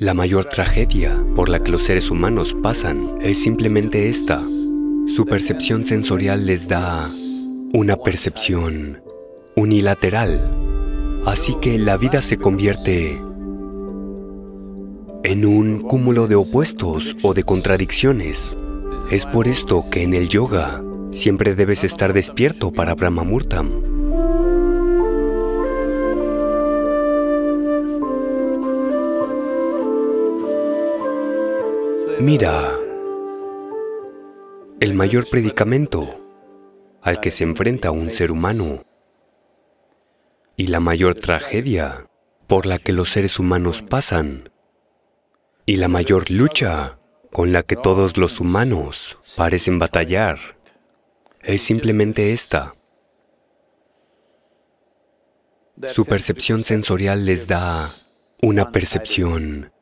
La mayor tragedia por la que los seres humanos pasan es simplemente esta. Su percepción sensorial les da una percepción unilateral. Así que la vida se convierte en un cúmulo de opuestos o de contradicciones. Es por esto que en el yoga siempre debes estar despierto para Brahmamurtam. Mira, el mayor predicamento al que se enfrenta un ser humano y la mayor tragedia por la que los seres humanos pasan y la mayor lucha con la que todos los humanos parecen batallar es simplemente esta. Su percepción sensorial les da una percepción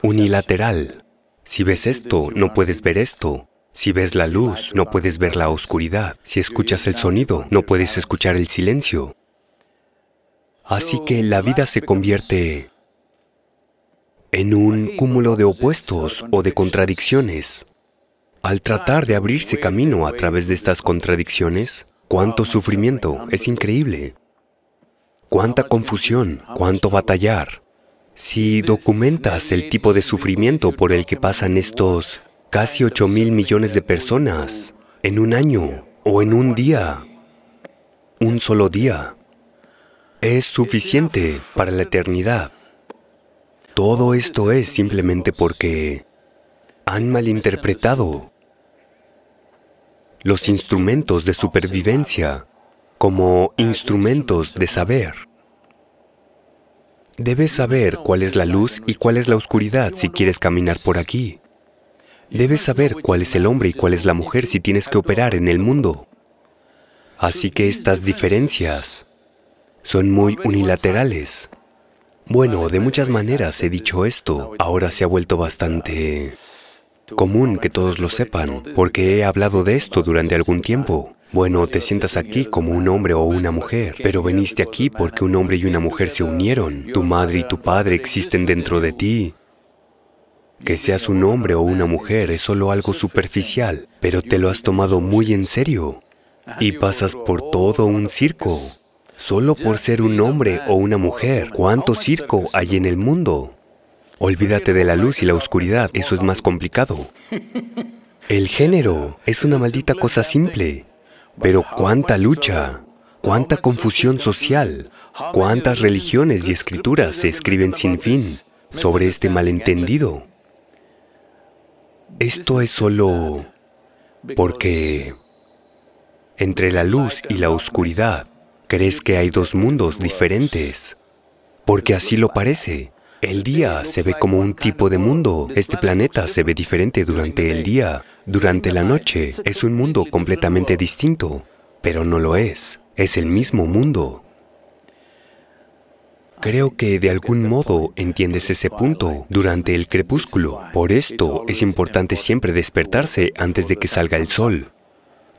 unilateral si ves esto, no puedes ver esto. Si ves la luz, no puedes ver la oscuridad. Si escuchas el sonido, no puedes escuchar el silencio. Así que la vida se convierte en un cúmulo de opuestos o de contradicciones. Al tratar de abrirse camino a través de estas contradicciones, cuánto sufrimiento, es increíble. Cuánta confusión, cuánto batallar. Si documentas el tipo de sufrimiento por el que pasan estos casi 8 mil millones de personas en un año o en un día, un solo día, es suficiente para la eternidad. Todo esto es simplemente porque han malinterpretado los instrumentos de supervivencia como instrumentos de saber. Debes saber cuál es la luz y cuál es la oscuridad si quieres caminar por aquí. Debes saber cuál es el hombre y cuál es la mujer si tienes que operar en el mundo. Así que estas diferencias son muy unilaterales. Bueno, de muchas maneras he dicho esto. Ahora se ha vuelto bastante común que todos lo sepan, porque he hablado de esto durante algún tiempo. Bueno, te sientas aquí como un hombre o una mujer, pero veniste aquí porque un hombre y una mujer se unieron. Tu madre y tu padre existen dentro de ti. Que seas un hombre o una mujer es solo algo superficial, pero te lo has tomado muy en serio. Y pasas por todo un circo. Solo por ser un hombre o una mujer, ¿cuánto circo hay en el mundo? Olvídate de la luz y la oscuridad, eso es más complicado. El género es una maldita cosa simple. Pero cuánta lucha, cuánta confusión social, cuántas religiones y escrituras se escriben sin fin sobre este malentendido. Esto es solo porque entre la luz y la oscuridad crees que hay dos mundos diferentes, porque así lo parece. El día se ve como un tipo de mundo. Este planeta se ve diferente durante el día. Durante la noche es un mundo completamente distinto, pero no lo es. Es el mismo mundo. Creo que de algún modo entiendes ese punto durante el crepúsculo. Por esto es importante siempre despertarse antes de que salga el sol.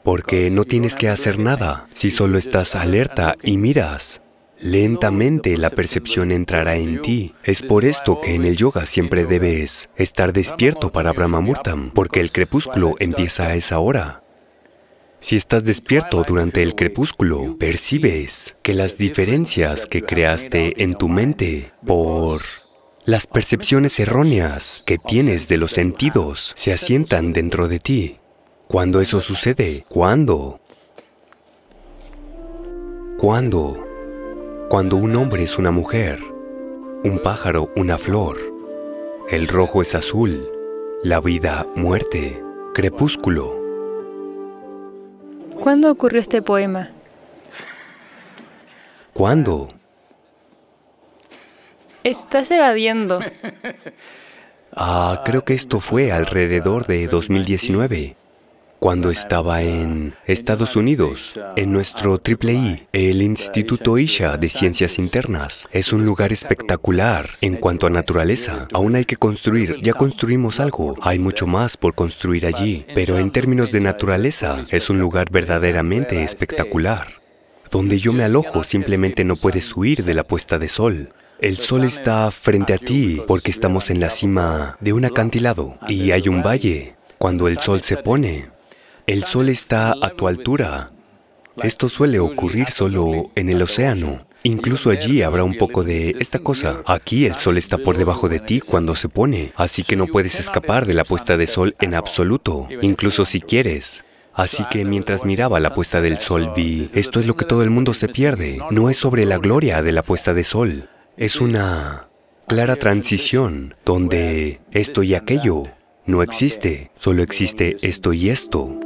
Porque no tienes que hacer nada si solo estás alerta y miras. Lentamente la percepción entrará en ti. Es por esto que en el yoga siempre debes estar despierto para Brahmamurtam, porque el crepúsculo empieza a esa hora. Si estás despierto durante el crepúsculo, percibes que las diferencias que creaste en tu mente por las percepciones erróneas que tienes de los sentidos se asientan dentro de ti. ¿Cuándo eso sucede? ¿Cuándo? ¿Cuándo? cuando un hombre es una mujer, un pájaro una flor, el rojo es azul, la vida muerte, crepúsculo. ¿Cuándo ocurrió este poema? ¿Cuándo? Estás evadiendo. Ah, creo que esto fue alrededor de 2019 cuando estaba en Estados Unidos, en nuestro triple I, el Instituto Isha de Ciencias Internas. Es un lugar espectacular en cuanto a naturaleza. Aún hay que construir, ya construimos algo, hay mucho más por construir allí, pero en términos de naturaleza, es un lugar verdaderamente espectacular. Donde yo me alojo simplemente no puedes huir de la puesta de sol. El sol está frente a ti porque estamos en la cima de un acantilado y hay un valle. Cuando el sol se pone, el Sol está a tu altura. Esto suele ocurrir solo en el océano. Incluso allí habrá un poco de esta cosa. Aquí el sol está por debajo de ti cuando se pone, así que no puedes escapar de la puesta de sol en absoluto, incluso si quieres. Así que mientras miraba la puesta del sol vi, esto es lo que todo el mundo se pierde, no es sobre la gloria de la puesta de sol, es una clara transición donde esto y aquello no existe, solo existe esto y esto.